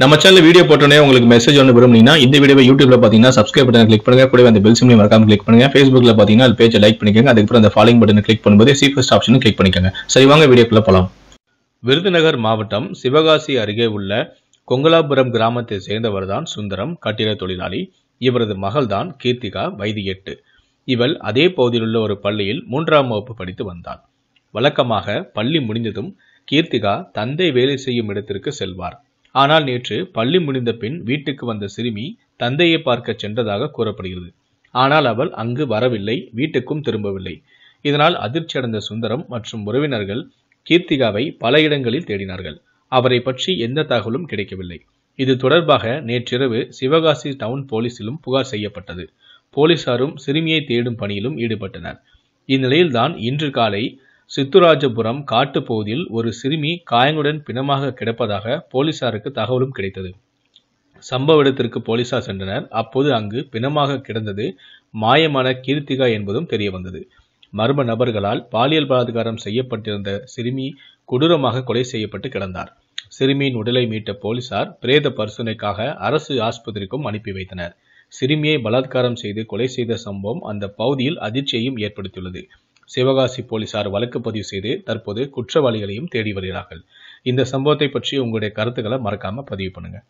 நம்ம channel video போட்டோன்னே உங்களுக்கு மெசேஜ் ஒன்று விரும்புனீங்கன்னா இந்த வீடியோ யூடியூப்ல பார்த்தீங்கன்னா சப்ஸ்கிரைப் பட்டன் கிளிக் பண்ணுங்க கூட அந்த பெல் சிம்லையும் மறக்காம கிளிக் பண்ணுங்க ஃபேஸ்புக்ல பார்த்தீங்கன்னா அது பேஜை லைக் பண்ணிக்கோங்க அதுக்கப்புறம் அந்த ஃபாலோயிங் பட்டன் கிளிக் பண்ணும்போது ஃபஸ்ட் ஆப்ஷன் கிளிக் பண்ணிக்கோங்க சரி வாங்க வீடியோக்குள்ள போகலாம் விருதுநகர் மாவட்டம் சிவகாசி அருகே உள்ள கொங்கலாபுரம் கிராமத்தை சேர்ந்தவர் தான் சுந்தரம் கட்டிட தொழிலாளி இவரது மகள்தான் கீர்த்திகா வைதி எட்டு இவள் அதே பகுதியிலுள்ள ஒரு பள்ளியில் மூன்றாம் வகுப்பு படித்து வந்தாள் வழக்கமாக பள்ளி முடிந்ததும் கீர்த்திகா தந்தை வேலை செய்யும் இடத்திற்கு செல்வார் ஆனால் நேற்று பள்ளி முடிந்த பின் வீட்டுக்கு வந்த சிறுமி தந்தையை பார்க்க சென்றதாக கூறப்படுகிறது ஆனால் அவள் அங்கு வரவில்லை வீட்டுக்கும் திரும்பவில்லை இதனால் அதிர்ச்சி அடைந்த சுந்தரம் மற்றும் உறவினர்கள் கீர்த்திகாவை பல இடங்களில் தேடினார்கள் அவரை பற்றி எந்த தகவலும் கிடைக்கவில்லை இது தொடர்பாக நேற்றிரவு சிவகாசி டவுன் போலீசிலும் புகார் செய்யப்பட்டது போலீசாரும் சிறுமியை தேடும் பணியிலும் ஈடுபட்டனர் இந்நிலையில்தான் இன்று காலை சித்துராஜபுரம் காட்டுப்பகுதியில் ஒரு சிறுமி காயங்களுடன் பிணமாக கிடப்பதாக போலீசாருக்கு தகவலும் கிடைத்தது சம்பவ இடத்திற்கு போலீசார் சென்றனர் அப்போது அங்கு பிணமாக கிடந்தது மாயமான கீர்த்திகா என்பதும் தெரியவந்தது மர்ம நபர்களால் பாலியல் பலாத்காரம் செய்யப்பட்டிருந்த சிறுமி கொடூரமாக கொலை செய்யப்பட்டு கிடந்தார் சிறுமியின் உடலை மீட்ட போலீசார் பிரேத பரிசோதனைக்காக அரசு ஆஸ்பத்திரிக்கும் அனுப்பி வைத்தனர் சிறுமியை பலாத்காரம் செய்து கொலை செய்த சம்பவம் அந்த பகுதியில் அதிர்ச்சியையும் ஏற்படுத்தியுள்ளது சிவகாசி போலீசார் வழக்கு பதிவு செய்து தற்போது குற்றவாளிகளையும் தேடி வருகிறார்கள் இந்த சம்பவத்தை பற்றி உங்களுடைய கருத்துக்களை மறக்காம பதிவு பண்ணுங்க